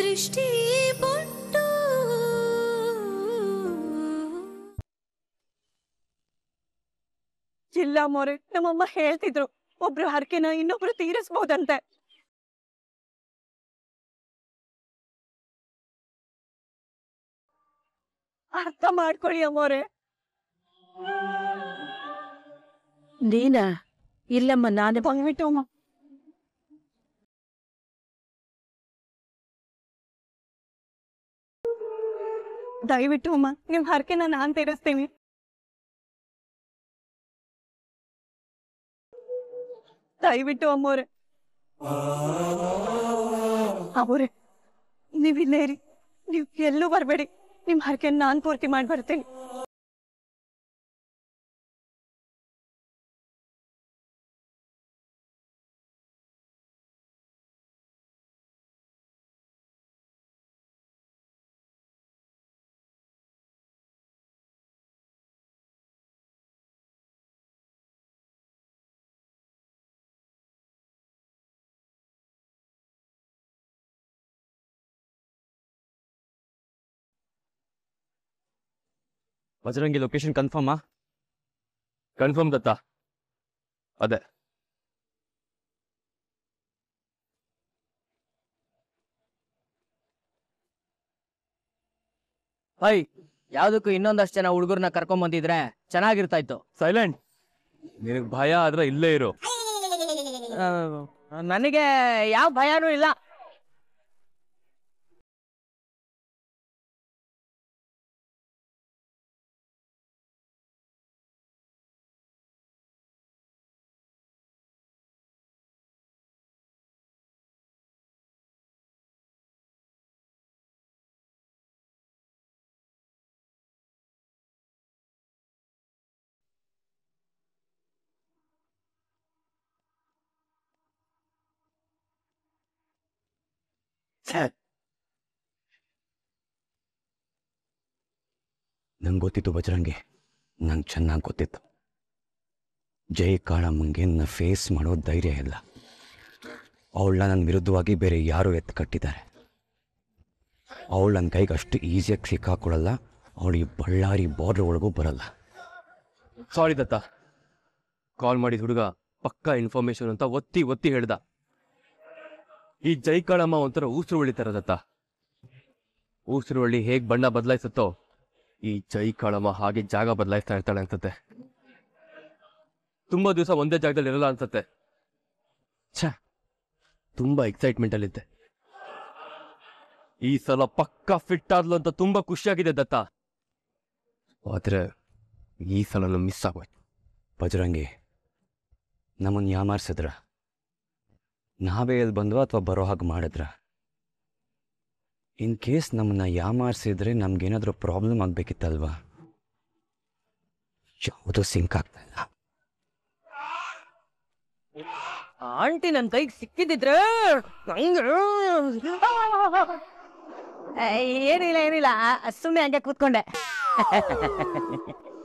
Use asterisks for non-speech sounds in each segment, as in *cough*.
ದೃಷ್ಟಿ ಬೊಟ್ಟು ಜಿಲ್ಲಾ ಮೋರೆ ನಮ್ಮಮ್ಮ ಹೇಳ್ತಿದ್ರು ಒಬ್ರು ಹರಕೆನ ಇನ್ನೊಬ್ರು ತೀರಿಸ್ಬೋದಂತೆ ಅರ್ಥ ಮಾಡ್ಕೊಳ್ಳಿ ಅಮ್ಮೋರೆ ನೀನಾ ಇಲ್ಲಮ್ಮ ನಾನು ಬಂದ್ಬಿಟ್ಟು ದಯವಿಟ್ಟು ಅಮ್ಮ ನಿಮ್ ಹರಕೆನ ನಾನ್ ತೀರಿಸ್ತೀನಿ ದಯವಿಟ್ಟು ಅಮ್ಮವ್ರೆ ಅವ್ರೆ ನೀವ್ ಇಲ್ಲೇರಿ ನೀವ್ ಎಲ್ಲೂ ಬರ್ಬೇಡಿ ನಿಮ್ ಹರಕೆ ನಾನ್ ಪೂರ್ತಿ ಮಾಡಿ ಬಜರಂಗಿ ಲೊಕೇಶನ್ ಕನ್ಫರ್ಮಾ ಕನ್ಫರ್ಮ್ ದತ್ತ ಅದೇ ಹೈ ಯಾವ್ದಕ್ಕೂ ಇನ್ನೊಂದಷ್ಟು ಜನ ಹುಡುಗರನ್ನ ಕರ್ಕೊಂಡ್ ಬಂದಿದ್ರೆ ಚೆನ್ನಾಗಿರ್ತಾ ಇತ್ತು ಸೈಲೆಂಟ್ ನಿನಗೆ ಭಯ ಆದ್ರೆ ಇಲ್ಲೇ ಇರು ನನಗೆ ಯಾವ ಭಯನೂ ಇಲ್ಲ ನಂಗೆ ಗೊತ್ತಿತ್ತು ಬಜರಂಗೆ ನಂಗೆ ಚೆನ್ನಾಗಿ ಗೊತ್ತಿತ್ತು ಜೈ ಕಾಳಮ್ಮಂಗೆ ನನ್ನ ಫೇಸ್ ಮಾಡೋ ಧೈರ್ಯ ಇಲ್ಲ ಅವಳನ್ನ ನನ್ನ ವಿರುದ್ಧವಾಗಿ ಬೇರೆ ಯಾರು ಎತ್ತು ಕಟ್ಟಿದ್ದಾರೆ ಅವಳು ನನ್ನ ಕೈಗೆ ಅಷ್ಟು ಈಸಿಯಾಗಿ ಸಿಕ್ಕಾಕೊಳ್ಳಲ್ಲ ಅವಳು ಈ ಬಳ್ಳಾರಿ ಬಾರ್ಡರ್ ಒಳಗೂ ಬರಲ್ಲ ಸಾರಿ ದತ್ತ ಕಾಲ್ ಮಾಡಿದ ಹುಡುಗ ಪಕ್ಕಾ ಇನ್ಫಾರ್ಮೇಶನ್ ಅಂತ ಒತ್ತಿ ಒತ್ತಿ ಹೇಳ್ದ ಈ ಜೈಕಾಳಮ್ಮ ಒಂಥರ ಉಸಿರು ಥರ ದತ್ತ ಒಳ್ಳಿ ಹೇಗೆ ಬಣ್ಣ ಬದಲಾಯಿಸುತ್ತೋ ಈ ಜೈ ಕಾಳಮ್ಮ ಹಾಗೆ ಜಾಗ ಬದಲಾಯಿಸ್ತಾ ಇರ್ತಾಳೆ ಅನ್ಸುತ್ತೆ ತುಂಬಾ ದಿವಸ ಒಂದೇ ಜಾಗದಲ್ಲಿ ಇರಲ್ಲ ಅನ್ಸತ್ತೆ ಛ ತುಂಬಾ ಎಕ್ಸೈಟ್ಮೆಂಟ್ ಅಲ್ಲಿದ್ದೆ ಈ ಸಲ ಪಕ್ಕಾ ಫಿಟ್ ಆದ್ಲು ಅಂತ ತುಂಬಾ ಖುಷಿಯಾಗಿದೆ ದತ್ತ ಆದ್ರೆ ಈ ಸಲ ಮಿಸ್ ಆಗೋಯ್ತು ಬಜರಂಗಿ ನಮ್ಮನ್ನು ಯಾಮಾರಿಸಿದ್ರ ನಾವೇ ಇಲ್ಲಿ ಬಂದ್ವಾ ಅಥವಾ ಬರೋ ಹಾಗೆ ಮಾಡಿದ್ರಾ ಇನ್ ಕೇಸ್ ನಮ್ಮನ್ನು ಯಾಮಾರಿಸಿದ್ರೆ ನಮ್ಗೇನಾದರೂ ಪ್ರಾಬ್ಲಮ್ ಆಗಬೇಕಿತ್ತಲ್ವಾ ಯಾವುದೋ ಸಿಂಕ್ ಆಗ್ತಾ ಇಲ್ಲ ಆಂಟಿ ನನ್ನ ಕೈಗೆ ಸಿಕ್ಕಿದ್ದಿದ್ರೆ ಏನಿಲ್ಲ ಏನಿಲ್ಲ ಸುಮ್ಮನೆ ಹಂಗೆ ಕೂತ್ಕೊಂಡೆ *laughs*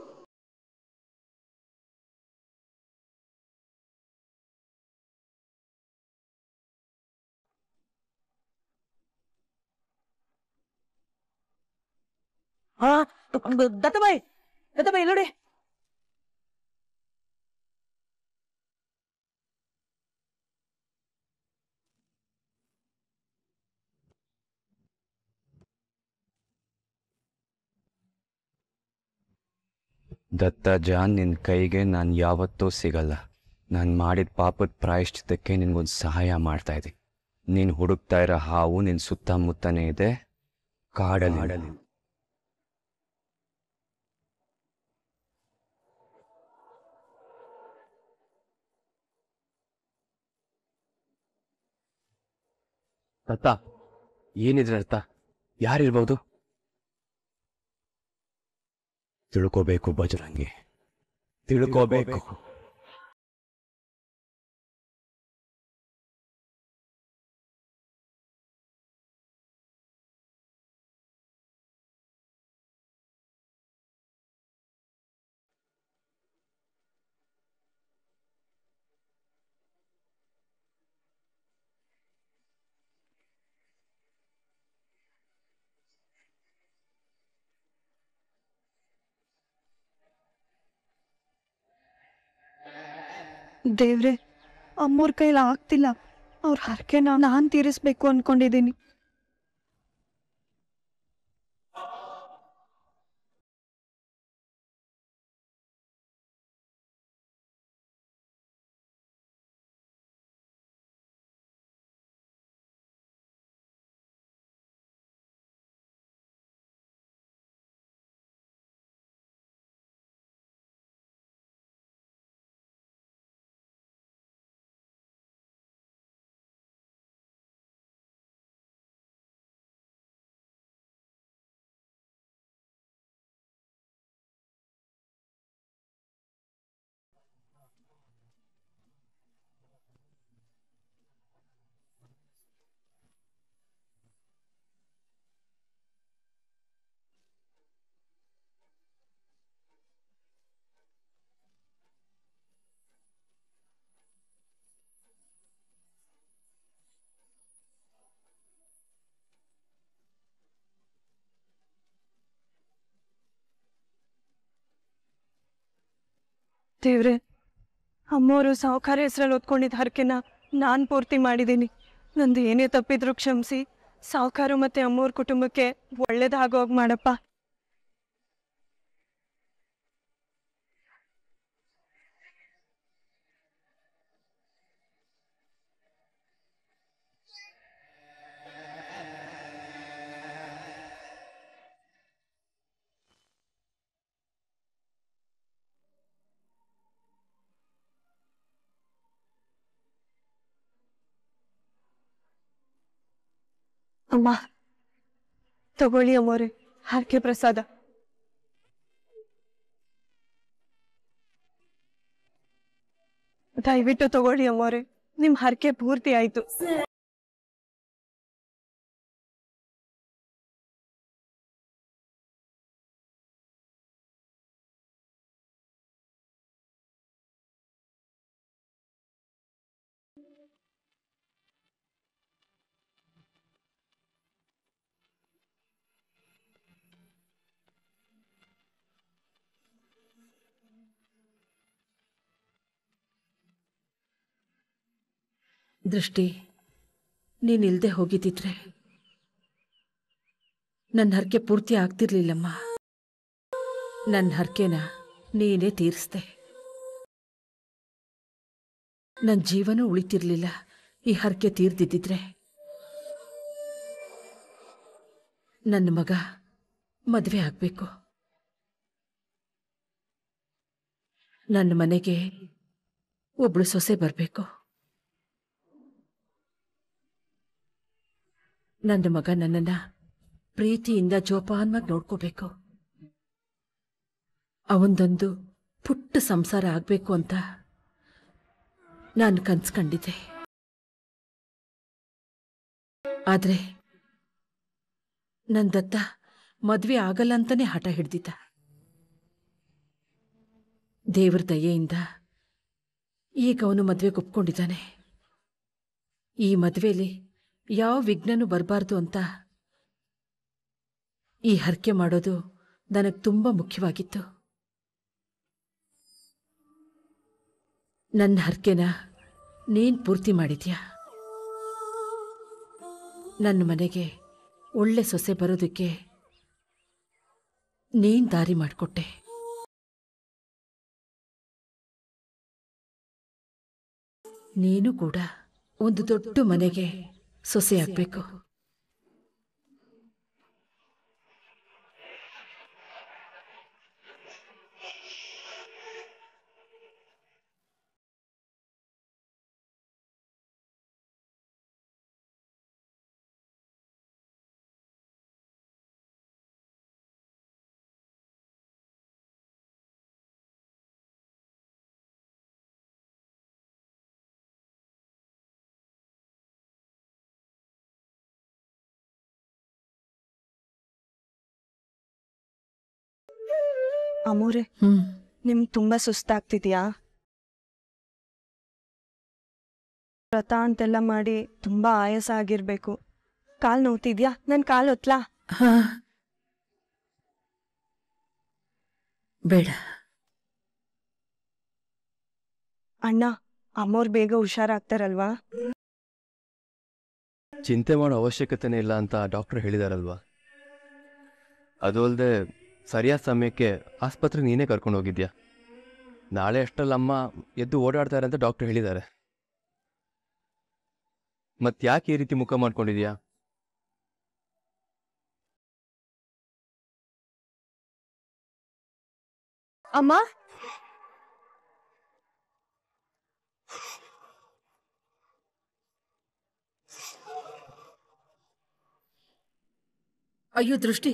ಹಾ दत्ताबाई दत्ताबाई ದತ್ತ ಜಾನ್ ನಿನ್ ಕೈಗೆ ನಾನು ಯಾವತ್ತೂ ಸಿಗಲ್ಲ ನಾನು ಮಾಡಿದ ಪಾಪದ ಪ್ರಾಯಶ್ಚಿತಕ್ಕೆ ನಿನ್ಗೊಂದ್ ಸಹಾಯ ಮಾಡ್ತಾ ಇದೆ ನೀನ್ ಹುಡುಕ್ತಾ ಇರೋ ಹಾವು ನಿನ್ ಸುತ್ತಮುತ್ತನೇ ಇದೆ ಕಾಡಲ್ಲಿ ದತ್ತ ಏನಿದ್ರ ಅರ್ಥ ಯಾರಿರ್ಬಹುದು ತಿಳ್ಕೋಬೇಕು ಬಜರಂಗಿ ತಿಳ್ಕೋಬೇಕು ದೇವ್ರೆ ಅಮ್ಮೋರ್ ಕೈಲಿ ಆಗ್ತಿಲ್ಲ ಅವ್ರ ಹರಕೆ ನಾವು ನಾನು ತೀರಿಸ್ಬೇಕು ಅಂದ್ಕೊಂಡಿದ್ದೀನಿ ದೇವ್ರೆ ಅಮ್ಮೋರು ಸಾವುಕಾರ ಹೆಸರಲ್ಲಿ ಓದ್ಕೊಂಡಿದ್ದ ಹರಕೆನ ನಾನು ಪೂರ್ತಿ ಮಾಡಿದ್ದೀನಿ ನಂದು ಏನೇ ತಪ್ಪಿದ್ರು ಕ್ಷಮಿಸಿ ಸಾವುಕಾರು ಮತ್ತೆ ಅಮ್ಮೋರ್ ಕುಟುಂಬಕ್ಕೆ ಒಳ್ಳೇದಾಗೋಗಿ ಮಾಡಪ್ಪ ಅಮ್ಮ ತಗೊಳ್ಳಿ ಅಮ್ಮೋರೆ ಹರಕೆ ಪ್ರಸಾದ ದಯವಿಟ್ಟು ತಗೊಳ್ಳಿ ಅಮ್ಮೋರೆ ನಿಮ್ ಹರಕೆ ಪೂರ್ತಿ ಆಯ್ತು ದೃಷ್ಟಿ ನೀನಿಲ್ಲದೆ ಹೋಗಿದ್ದಿದ್ರೆ ನನ್ನ ಹರಕೆ ಪೂರ್ತಿ ಆಗ್ತಿರ್ಲಿಲ್ಲಮ್ಮ ನನ್ನ ಹರಕೆನ ನೀನೇ ತೀರಿಸ್ದೆ ನನ್ನ ಜೀವನ ಉಳಿತಿರ್ಲಿಲ್ಲ ಈ ಹರಕೆ ತೀರ್ದಿದ್ದಿದ್ರೆ ನನ್ನ ಮಗ ಮದುವೆ ಆಗಬೇಕು ನನ್ನ ಮನೆಗೆ ಒಬ್ಬಳು ಸೊಸೆ ಬರಬೇಕು ನನ್ನ ಮಗ ನನ್ನನ್ನ ಪ್ರೀತಿಯಿಂದ ಜೋಪಾನ್ವಾಗಿ ನೋಡ್ಕೋಬೇಕು ಅವನದೊಂದು ಪುಟ್ಟ ಸಂಸಾರ ಆಗಬೇಕು ಅಂತ ನಾನು ಕನ್ಸು ಕಂಡಿದ್ದೆ ಆದರೆ ನನ್ನ ದತ್ತ ಮದುವೆ ಆಗಲ್ಲ ಅಂತಾನೆ ಹಠ ಹಿಡ್ದಿದ್ದ ದೇವ್ರ ದಯೆಯಿಂದ ಈಗ ಅವನು ಮದುವೆಗೆ ಒಪ್ಕೊಂಡಿದ್ದಾನೆ ಈ ಮದುವೆಯಲ್ಲಿ ಯಾವ ವಿಘ್ನನೂ ಬರಬಾರ್ದು ಅಂತ ಈ ಹರಕೆ ಮಾಡೋದು ನನಗೆ ತುಂಬ ಮುಖ್ಯವಾಗಿತ್ತು ನನ್ನ ಹರ್ಕೆನ ನೀನು ಪೂರ್ತಿ ಮಾಡಿದ್ಯಾ ನನ್ನ ಮನೆಗೆ ಒಳ್ಳೆ ಸೊಸೆ ಬರೋದಕ್ಕೆ ನೀನು ದಾರಿ ಮಾಡಿಕೊಟ್ಟೆ ನೀನು ಕೂಡ ಒಂದು ದೊಡ್ಡ ಮನೆಗೆ Sociedad ಅಮೂರೆ ನಿಮ್ ತುಂಬಾ ಸುಸ್ತಾಗ್ತಿದ್ಯಾ ವ್ರತ ಅಂತೆಲ್ಲ ಮಾಡಿ ತುಂಬಾ ಆಯಾಸ ಆಗಿರ್ಬೇಕು ಕಾಲ್ ನೋವ್ತಿದ್ಯಾ ನನ್ ಕಾಲ್ ಹೊತ್ಲಾ ಬೇಡ ಅಣ್ಣ ಅಮ್ಮೋರ್ ಬೇಗ ಹುಷಾರಾಗ್ತಾರಲ್ವಾ ಚಿಂತೆ ಮಾಡೋ ಅವಶ್ಯಕತೆನೇ ಇಲ್ಲ ಅಂತ ಡಾಕ್ಟರ್ ಹೇಳಿದಾರಲ್ವಾ ಅದು ಅಲ್ಲದೆ ಸರಿಯಾದ ಸಮಯಕ್ಕೆ ಆಸ್ಪತ್ರೆ ನೀನೇ ಕರ್ಕೊಂಡು ಹೋಗಿದ್ಯಾ ನಾಳೆ ಅಮ್ಮ ಎದ್ದು ಓಡಾಡ್ತಾರೆ ಅಂತ ಡಾಕ್ಟರ್ ಹೇಳಿದ್ದಾರೆ ಮತ್ತೆ ಯಾಕೆ ಈ ರೀತಿ ಮುಖ ಮಾಡ್ಕೊಂಡಿದ್ಯಾ ಅಮ್ಮ ಅಯ್ಯೋ ದೃಷ್ಟಿ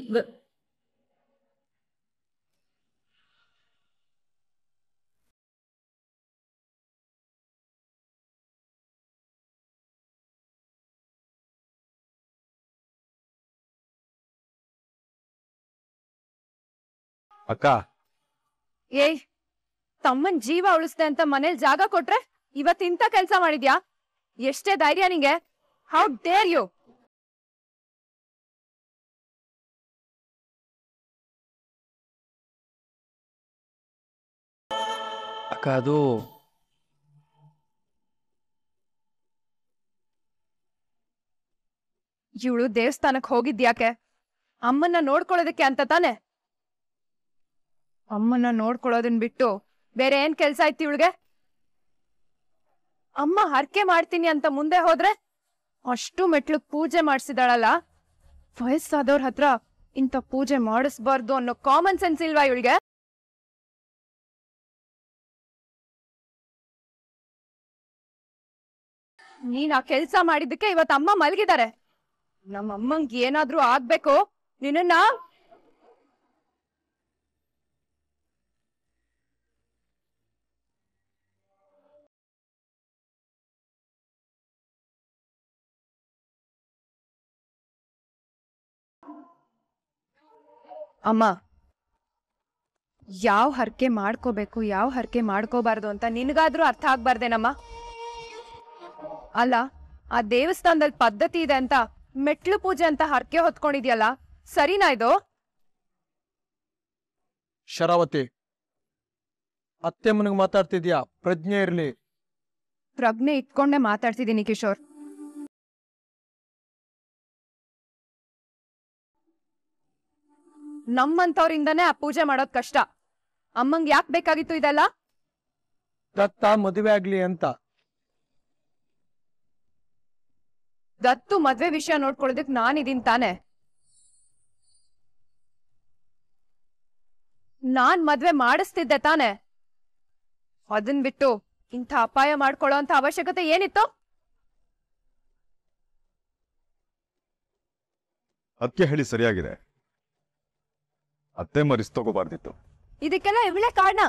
ಅಕ್ಕ ಏಯ್ ತಮ್ಮನ್ ಜೀವ ಉಳಿಸ್ದೆ ಅಂತ ಮನೇಲಿ ಜಾಗ ಕೊಟ್ರೆ ಇವತ್ತಿಂತ ಕೆಲ್ಸ ಮಾಡಿದ್ಯಾ ಎಷ್ಟೇ ಧೈರ್ಯ ನಿಂಗೆ ಹೌ ಡೇರ್ ಯು ಅಕ್ಕ ಅದು ಇವಳು ದೇವಸ್ಥಾನಕ್ ಹೋಗಿದ್ಯಾಕೆ ಅಮ್ಮನ್ನ ನೋಡ್ಕೊಳ್ಳೋದಕ್ಕೆ ಅಂತ ತಾನೆ ಅಮ್ಮನ ನೋಡ್ಕೊಳೋದನ್ ಬಿಟ್ಟು ಬೇರೆ ಏನ್ ಕೆಲ್ಸ ಐತಿ ಇವಳಿಗೆ ಅಮ್ಮ ಹರ್ಕೆ ಮಾಡ್ತೀನಿ ಅಂತ ಮುಂದೆ ಹೋದ್ರೆ ಅಷ್ಟು ಮೆಟ್ಲು ಪೂಜೆ ಮಾಡಿಸಿದಾಳಲ್ಲ ವಯಸ್ಸಾದವ್ರ ಹತ್ರ ಇಂತ ಪೂಜೆ ಮಾಡಿಸ್ಬಾರ್ದು ಅನ್ನೋ ಕಾಮನ್ ಸೆನ್ಸ್ ಇಲ್ವಾ ಇವಳಿಗೆ ನೀನ್ ಆ ಕೆಲ್ಸ ಮಾಡಿದ್ದಕ್ಕೆ ಇವತ್ ಅಮ್ಮ ಮಲಗಿದ್ದಾರೆ ನಮ್ಮಮ್ಮಂಗ್ ಏನಾದ್ರೂ ಆಗ್ಬೇಕು ನಿನ್ನ ಅಮ್ಮ ಯಾವ ಹರಕೆ ಮಾಡ್ಕೋಬೇಕು ಯಾವ ಹರಕೆ ಮಾಡ್ಕೋಬಾರ್ದು ಅಂತ ನಿನಗಾದ್ರೂ ಅರ್ಥ ಆಗ್ಬಾರ್ದೇನಮ್ಮ ಅಲ್ಲ ಆ ದೇವಸ್ಥಾನದಲ್ಲಿ ಪದ್ಧತಿ ಇದೆ ಅಂತ ಮೆಟ್ಲು ಪೂಜೆ ಅಂತ ಹರಕೆ ಹೊತ್ಕೊಂಡಿದ್ಯಲ್ಲ ಸರಿನಾ ಇದು ಶರಾವತಿ ಅತ್ತೆ ಮನಿಗೆ ಮಾತಾಡ್ತಿದ್ಯಾ ಪ್ರಜ್ಞೆ ಇರ್ಲಿ ಪ್ರಜ್ಞೆ ಇಟ್ಕೊಂಡೆ ಮಾತಾಡ್ತಿದ್ದೀನಿ ಕಿಶೋರ್ ನಮ್ಮಂತವ್ರಿಂದನೇ ಆ ಪೂಜೆ ಮಾಡೋದ್ ಕಷ್ಟ ಅಮ್ಮಂಗ್ ಯಾಕ್ ಬೇಕಾಗಿತ್ತು ಇದೆಲ್ಲ ದತ್ತ ಮದುವೆ ಆಗ್ಲಿ ಅಂತ ದತ್ತು ಮದ್ವೆ ವಿಷಯ ನೋಡ್ಕೊಳ್ಳೋದಕ್ ನಾನಿದೀನ್ ತಾನೆ ನಾನ್ ಮದ್ವೆ ಮಾಡಿಸ್ತಿದ್ದೆ ತಾನೆ ಅದನ್ ಬಿಟ್ಟು ಇಂಥ ಅಪಾಯ ಮಾಡ್ಕೊಳ್ಳೋ ಅಂತ ಅವಶ್ಯಕತೆ ಏನಿತ್ತು ಅದಕ್ಕೆ ಹೇಳಿ ಸರಿಯಾಗಿದೆ ಅತ್ತೆ ಮರಿಸ್ ತಗೋಬಾರ್ದಿತ್ತು ಇದಕ್ಕೆಲ್ಲ ಇವಳೆ ಕಾರಣ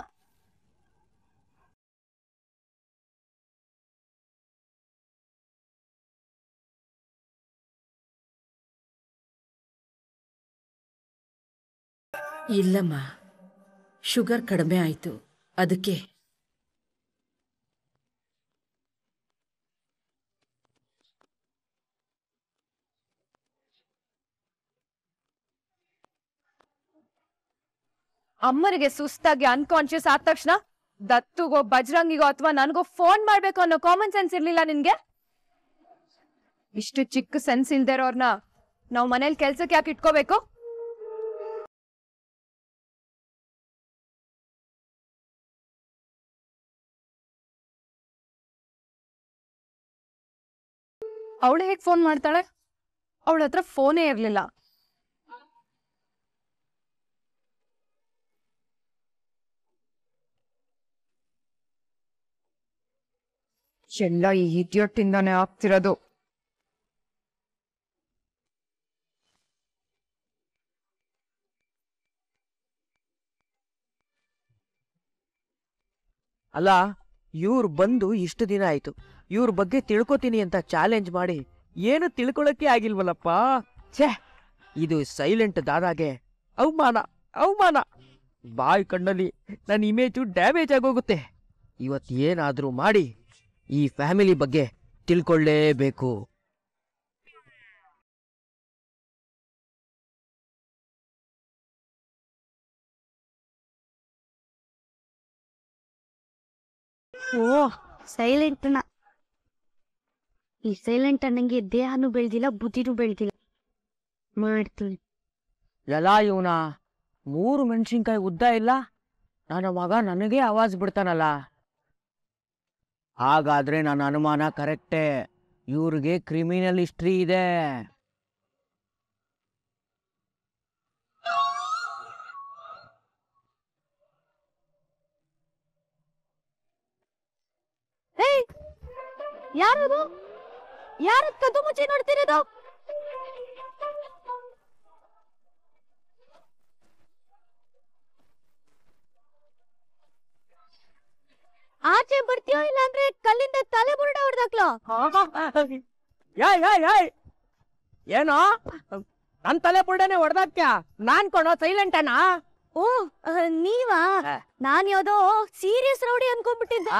ಇಲ್ಲಮ್ಮ ಶುಗರ್ ಕಡಿಮೆ ಆಯಿತು ಅದಕ್ಕೆ ಅಮ್ಮನಿಗೆ ಸುಸ್ತಾಗಿ ಅನ್ಕಾನ್ಶಿಯಸ್ ಆದ ತಕ್ಷಣ ದತ್ತುಗೋ ಬಜರಂಗಿಗೋ ಅಥವಾ ನನಗೋ ಫೋನ್ ಮಾಡ್ಬೇಕು ಅನ್ನೋ ಕಾಮನ್ ಸೆನ್ಸ್ ಇರ್ಲಿಲ್ಲ ನಿನ್ಗೆ ಇಷ್ಟು ಚಿಕ್ಕ ಸೆನ್ಸ್ ಇಲ್ದೇ ಇರೋರ್ನ ನಾವು ಮನೇಲಿ ಕೆಲ್ಸಕ್ಕೆ ಯಾಕೆ ಇಟ್ಕೋಬೇಕು ಅವಳು ಹೇಗೆ ಫೋನ್ ಮಾಡ್ತಾಳೆ ಅವಳ ಹತ್ರ ಫೋನೇ ಇರಲಿಲ್ಲ ಎಲ್ಲ ಈ ಆಗ್ತಿರೋದು ಅಲ್ಲ ಇವ್ರು ಬಂದು ಇಷ್ಟು ದಿನ ಆಯ್ತು ಇವ್ರ ಬಗ್ಗೆ ತಿಳ್ಕೊತೀನಿ ಅಂತ ಚಾಲೆಂಜ್ ಮಾಡಿ ಏನು ತಿಳ್ಕೊಳಕ್ಕೆ ಆಗಿಲ್ವಲ್ಲಪ್ಪ ಛೇ ಇದು ಸೈಲೆಂಟ್ ದಾದಾಗೆ ಅವಮಾನ ಅವಮಾನ ಬಾಯ್ ಕಣ್ಣಲ್ಲಿ ನನ್ನ ಇಮೇಜು ಡ್ಯಾಮೇಜ್ ಆಗೋಗುತ್ತೆ ಇವತ್ತು ಏನಾದರೂ ಮಾಡಿ ಈ ಫ್ಯಾಮಿಲಿ ಬಗ್ಗೆ ತಿಳ್ಕೊಳ್ಳೇಬೇಕು ಓ ಸೈಲೆಂಟ್ನ ಈ ಸೈಲೆಂಟ್ ಅನ್ನಂಗೆ ದೇಹನೂ ಬೆಳ್ದಿಲ್ಲ ಬುದ್ಧಿನೂ ಬೆಳ್ದಿಲ್ಲ ಮಾಡ್ತೀನಿ ಎಲ್ಲ ಇವನ ಮೂರು ಮೆಣಸಿನ್ಕಾಯಿ ಉದ್ದ ಇಲ್ಲ ನಾನು ಮಗ ನನಗೆ ಆವಾಜ್ ಬಿಡ್ತಾನಲ್ಲ ಹಾಗಾದರೆ ನನ್ನ ಅನುಮಾನ ಕರೆಕ್ಟೇ ಇವ್ರಿಗೆ ಕ್ರಿಮಿನಲ್ ಹಿಸ್ಟ್ರಿ ಇದೆ ಯಾರದು ಯಾರ ಕದ್ದು ಮುಚ್ಚಿ ನೋಡ್ತಿರೋದು ಆಚೆ ಬರ್ತೀಯೋ ಇಲ್ಲ ಅಂದ್ರೆ ಕಲ್ಲಿಂದ ತಲೆ ಬುರುಡ ಹೊಡೆದಾಕ್ಲೋ ಏಯ್ ಏಯ್ ಏಯ್ ಏನೋ ನನ್ ತಲೆ ಬುರುಡನೆ ಹೊಡೆದಾಕ್ತ್ಯಾ ನಾನ್ ಕೊಡೋ ಸೈಲೆಂಟ್ ಅಣ್ಣ ಓ ನೀವಾ ನಾನ್ ಯಾವ್ದೋ ಸೀರಿಯಸ್ ರೌಡಿ ಅನ್ಕೊಂಡ್ಬಿಟ್ಟಿದ್ದೆ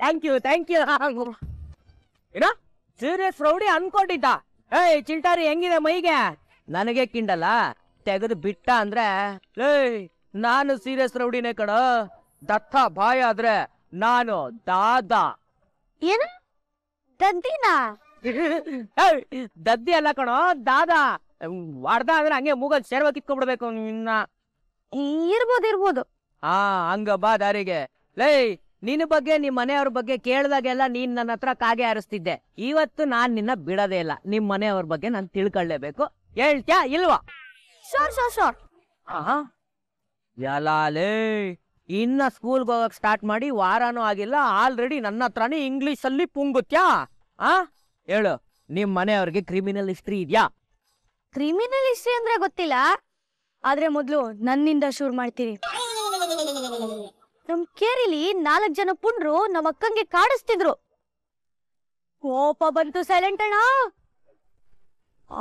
ಥ್ಯಾಂಕ್ ಯು ಥ್ಯಾಂಕ್ ಯು ಏನ ಸೀರಿಯಸ್ ರೌಡಿ ಅನ್ಕೊಂಡಿದ್ದ ಏಯ್ ಚಿಲ್ಟಾರಿ ಹೆಂಗಿದೆ ಮೈಗೆ ನನಗೆ ಕಿಂಡಲ್ಲ ತೆಗೆದು ಬಿಟ್ಟ ಅಂದ್ರೆ ಏಯ್ ನಾನು ಸೀರಿಯಸ್ ರೌಡಿನೇ ಕಣ ದತ್ತ ಬಾಯ ಆದ್ರೆ ನಾನು ದಾದ ಏನು ದದ್ದಿನಾ ದದ್ದಿ ಅಲ್ಲ ಕಣೋ ದಾದ ವಾಡ್ದ ಅಂದ್ರೆ ಹಂಗೆ ಮೂಗಲ್ ಸೇರ್ವ ಕಿತ್ಕೊಂಡ್ಬಿಡ್ಬೇಕು ನಿನ್ನ ಇರ್ಬೋದು ಇರ್ಬೋದು ಆ ಹಂಗ ಬಾ ದಾರಿಗೆ ಲೈ ನಿನ್ನ ಬಗ್ಗೆ ನಿಮ್ಮ ಮನೆಯವ್ರ ಬಗ್ಗೆ ಕೇಳ್ದಾಗೆಲ್ಲ ನೀನ್ ನನ್ನ ಹತ್ರ ಕಾಗೆ ಹಾರಿಸ್ತಿದ್ದೆ ಇವತ್ತು ನಾನ್ ನಿನ್ನ ಬಿಡದೇ ಇಲ್ಲ ನಿಮ್ ಮನೆಯವ್ರ ಬಗ್ಗೆ ನಾನ್ ತಿಳ್ಕೊಳ್ಳೇಬೇಕು ಹೇಳ್ತ್ಯಾ ಇಲ್ವಾ ಶೋರ್ ಶೋರ್ ಶೋರ್ ಆಹಾ ಯಾಲೇ ಇನ್ನ ಸ್ಕೂಲ್ಗೆ ಹೋಗೋಕೆ ಸ್ಟಾರ್ಟ್ ಮಾಡಿ ವಾರಾನೂ ಆಗಿಲ್ಲ ಆಲ್ರೆಡಿ ನನ್ನ ಹತ್ರನೇ ಇಂಗ್ಲೀಷಲ್ಲಿ ಪುಂಗುತ್ಯಾ ಆ ಹೇಳು ನಿಮ್ಮ ಮನೆಯವ್ರಿಗೆ ಕ್ರಿಮಿನಲ್ ಹಿಸ್ಟ್ರಿ ಇದೆಯಾ ಕ್ರಿಮಿನಲ್ ಹಿಸ್ಟ್ರಿ ಅಂದ್ರೆ ಗೊತ್ತಿಲ್ಲ ಆದ್ರೆ ಮೊದಲು ನನ್ನಿಂದ ಶುರು ಮಾಡ್ತೀರಿ ನಮ್ ಕೇರಿಲಿ ನಾಲ್ಕು ಜನ ಪುಂಡ್ರು ನಮ್ಮ ಅಕ್ಕಂಗೆ ಕಾಡಿಸ್ತಿದ್ರು ಕೋಪ ಬಂತು ಸೈಲೆಂಟ್ ಅಣ್ಣ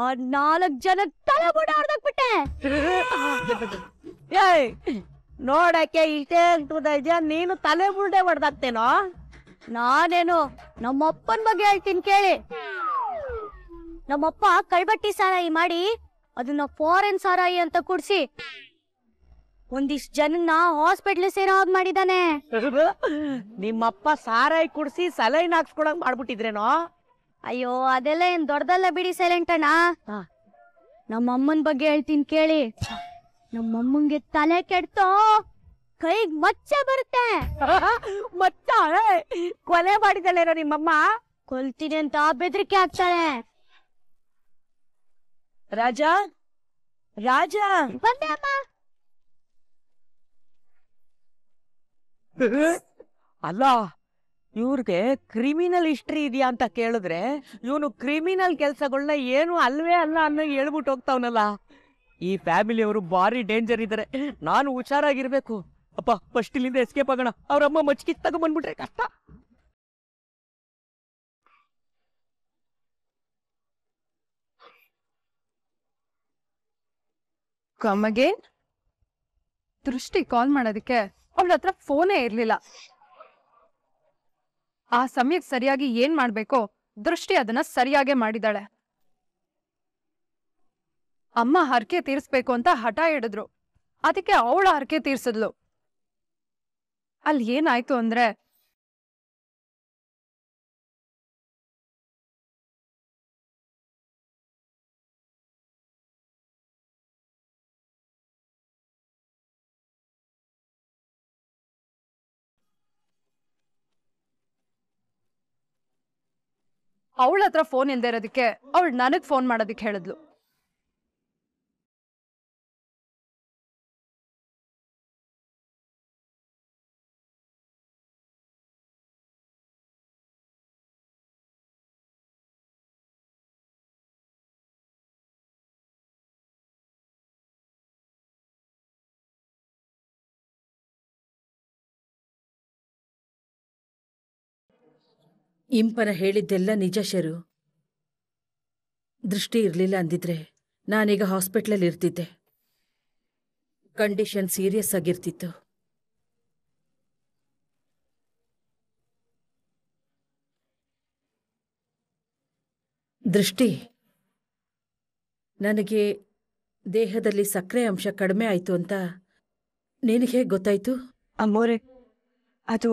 ಆ ನಾಲ್ಕು ಜನ ತಲೆ ಬುಡ ಹೊಡೆದಾಕ್ಬಿಟ್ಟೆ ನೋಡಕ್ಕೆ ಇಷ್ಟೇ ಆಗ್ತದ ನೀನು ತಲೆ ಬುರುಡೆ ಹೊಡೆದಾಗ್ತೇನೋ ನಾನೇನು ನಮ್ಮಪ್ಪನ್ ಬಗ್ಗೆ ಹೇಳ್ತೀನಿ ಕೇಳಿ ನಮ್ಮಪ್ಪ ಕೈಬಟ್ಟಿ ಸಾರಾಯಿ ಮಾಡಿ ಅದನ್ನ ಫಾರಿನ್ ಸಾರಾಯಿ ಅಂತ ಕುಡ್ಸಿ ಒಂದಿಷ್ಟು ಜನನ್ನ ಹಾಸ್ಪಿಟ್ಲ್ ಸೇರೋ ಹಾಗೆ ಮಾಡಿದಾನೆ *laughs* ನಿಮ್ಮಪ್ಪ ಸಾರಾಯಿ ಕುಡ್ಸಿ ಸಲೈನ್ ಹಾಕ್ಸ್ಕೊಳಂಗ್ ಮಾಡ್ಬಿಟ್ಟಿದ್ರೇನೋ ಅಯ್ಯೋ ಅದೆಲ್ಲ ಏನ್ ದೊಡ್ಡದಲ್ಲ ಬಿಡಿ ಸೈಲೆಂಟ್ ಅಣ್ಣ ನಮ್ಮಮ್ಮನ ಬಗ್ಗೆ ಹೇಳ್ತೀನಿ ಕೇಳಿ ನಮ್ಮಮ್ಮಂಗೆ ತಲೆ ಕೆಡ್ತೋ ಕೈಗ್ ಮಚ್ಚ ಬರುತ್ತೆ ಮಚ್ಚ ಕೊಲೆ ಮಾಡಿದಳೇನೋ ನಿಮ್ಮಮ್ಮ ಕೊಲ್ತೀನಿ ಅಂತ ಬೆದರಿಕೆ ಹಾಕ್ತಾಳೆ ರಾಜ ರಾಜ ಬಂದೆ ಅಮ್ಮ ಅಲ್ಲ ಇವ್ರಿಗೆ ಕ್ರಿಮಿನಲ್ ಹಿಸ್ಟ್ರಿ ಇದೆಯಾ ಅಂತ ಕೇಳಿದ್ರೆ ಇವನು ಕ್ರಿಮಿನಲ್ ಕೆಲಸಗಳನ್ನ ಏನು ಅಲ್ವೇ ಅಲ್ಲ ಅನ್ನೋ ಹೇಳ್ಬಿಟ್ಟು ಹೋಗ್ತಾವನಲ್ಲ ಈ ಫ್ಯಾಮಿಲಿಯವರು ಭಾರಿ ಡೇಂಜರ್ ಇದ್ದಾರೆ ನಾನು ಹುಷಾರಾಗಿರ್ಬೇಕು ಅಪ್ಪ ಫಸ್ಟ್ ಇಲ್ಲಿಂದ ಎಸ್ಕೇಪ್ ಆಗೋಣ ಅಮ್ಮ ಮಚ್ಕಿ ತಗೊಂಡ್ಬಂದ್ಬಿಟ್ರೆ ಕಷ್ಟ ದೃಷ್ಟಿ ಕಾಲ್ ಮಾಡೋದಕ್ಕೆ ಅವಳ ಹತ್ರ ಫೋನೇ ಇರ್ಲಿಲ್ಲ ಆ ಸಮಯಕ್ಕೆ ಸರಿಯಾಗಿ ಏನ್ ಮಾಡ್ಬೇಕೋ ದೃಷ್ಟಿ ಅದನ್ನ ಸರಿಯಾಗೇ ಮಾಡಿದಾಳೆ ಅಮ್ಮ ಹರಕೆ ತೀರ್ಸ್ಬೇಕು ಅಂತ ಹಠ ಹಿಡಿದ್ರು ಅದಕ್ಕೆ ಅವಳ ಹರಕೆ ತೀರ್ಸಿದ್ಲು ಅಲ್ಲಿ ಏನಾಯ್ತು ಅಂದ್ರೆ ಅವಳ ಹತ್ರ ಫೋನ್ ಇಲ್ದೇ ಇರೋದಕ್ಕೆ ಅವಳು ನನಗ್ ಫೋನ್ ಮಾಡೋದಕ್ಕೆ ಹೇಳಿದ್ಲು ಇಂಪನ ಹೇಳಿದ್ದೆಲ್ಲ ನಿಜ ಶರು ದೃಷ್ಟಿ ಇರಲಿಲ್ಲ ಅಂದಿದ್ರೆ ನಾನೀಗ ಹಾಸ್ಪಿಟ್ಲಲ್ಲಿ ಇರ್ತಿದ್ದೆ ಕಂಡೀಷನ್ ಸೀರಿಯಸ್ ಆಗಿರ್ತಿತ್ತು ದೃಷ್ಟಿ ನನಗೆ ದೇಹದಲ್ಲಿ ಸಕ್ಕರೆ ಅಂಶ ಕಡಿಮೆ ಆಯಿತು ಅಂತ ನಿನಗೆ ಹೇಗೆ ಗೊತ್ತಾಯಿತು ಅಮ್ಮೋರೆ ಅದು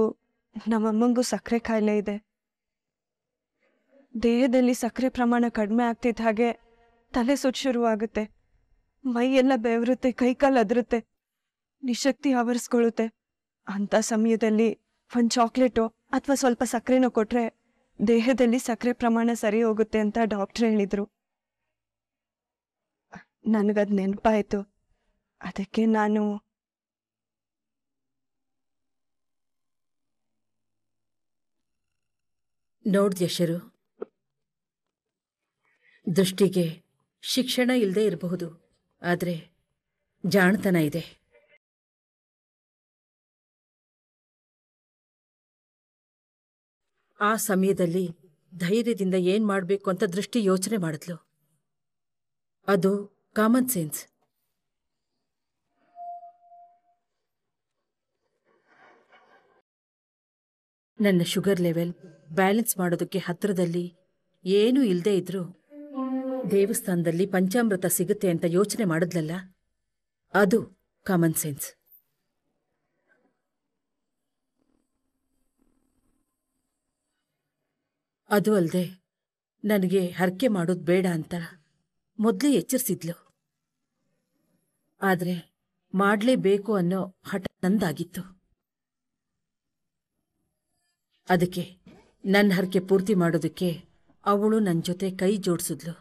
ನಮ್ಮಮ್ಮಂಗೂ ಸಕ್ಕರೆ ಕಾಯಿಲೆ ಇದೆ ದೇಹದಲ್ಲಿ ಸಕ್ಕರೆ ಪ್ರಮಾಣ ಕಡಿಮೆ ಆಗ್ತಿದ್ದ ಹಾಗೆ ತಲೆ ಸುಟ್ಟು ಶುರುವಾಗುತ್ತೆ ಮೈಯೆಲ್ಲ ಬೆವರುತ್ತೆ ಕೈಕಾಲು ಅದರುತ್ತೆ ನಿಶಕ್ತಿ ಆವರಿಸ್ಕೊಳ್ಳುತ್ತೆ ಅಂಥ ಸಮಯದಲ್ಲಿ ಒಂದು ಚಾಕ್ಲೇಟು ಅಥವಾ ಸ್ವಲ್ಪ ಸಕ್ಕರೆನೋ ಕೊಟ್ರೆ ದೇಹದಲ್ಲಿ ಸಕ್ಕರೆ ಪ್ರಮಾಣ ಸರಿ ಹೋಗುತ್ತೆ ಅಂತ ಡಾಕ್ಟ್ರ್ ಹೇಳಿದರು ನನಗದು ನೆನಪಾಯಿತು ಅದಕ್ಕೆ ನಾನು ಯಶರು ದೃಷ್ಟಿಗೆ ಶಿಕ್ಷಣ ಇಲ್ಲದೆ ಇರಬಹುದು ಆದರೆ ಜಾಣತನ ಇದೆ ಆ ಸಮಯದಲ್ಲಿ ಧೈರ್ಯದಿಂದ ಏನು ಮಾಡಬೇಕು ಅಂತ ದೃಷ್ಟಿ ಯೋಚನೆ ಮಾಡಿದ್ಲು ಅದು ಕಾಮನ್ ಸೆನ್ಸ್ ನನ್ನ ಶುಗರ್ ಲೆವೆಲ್ ಬ್ಯಾಲೆನ್ಸ್ ಮಾಡೋದಕ್ಕೆ ಹತ್ತಿರದಲ್ಲಿ ಏನೂ ಇಲ್ಲದೇ ಇದ್ರೂ ದೇವಸ್ಥಾನದಲ್ಲಿ ಪಂಚಾಮೃತ ಸಿಗುತ್ತೆ ಅಂತ ಯೋಚನೆ ಮಾಡಿದ್ಲಲ್ಲ ಅದು ಕಾಮನ್ ಸೆನ್ಸ್ ಅದು ಅಲ್ಲದೆ ನನಗೆ ಹರಕೆ ಮಾಡೋದು ಬೇಡ ಅಂತ ಮೊದಲೇ ಎಚ್ಚರಿಸಿದ್ಲು ಆದರೆ ಮಾಡಲೇಬೇಕು ಅನ್ನೋ ಹಠ ನಂದಾಗಿತ್ತು ಅದಕ್ಕೆ ನನ್ನ ಹರಕೆ ಪೂರ್ತಿ ಮಾಡೋದಕ್ಕೆ ಅವಳು ನನ್ನ ಜೊತೆ ಕೈ ಜೋಡಿಸಿದ್ಲು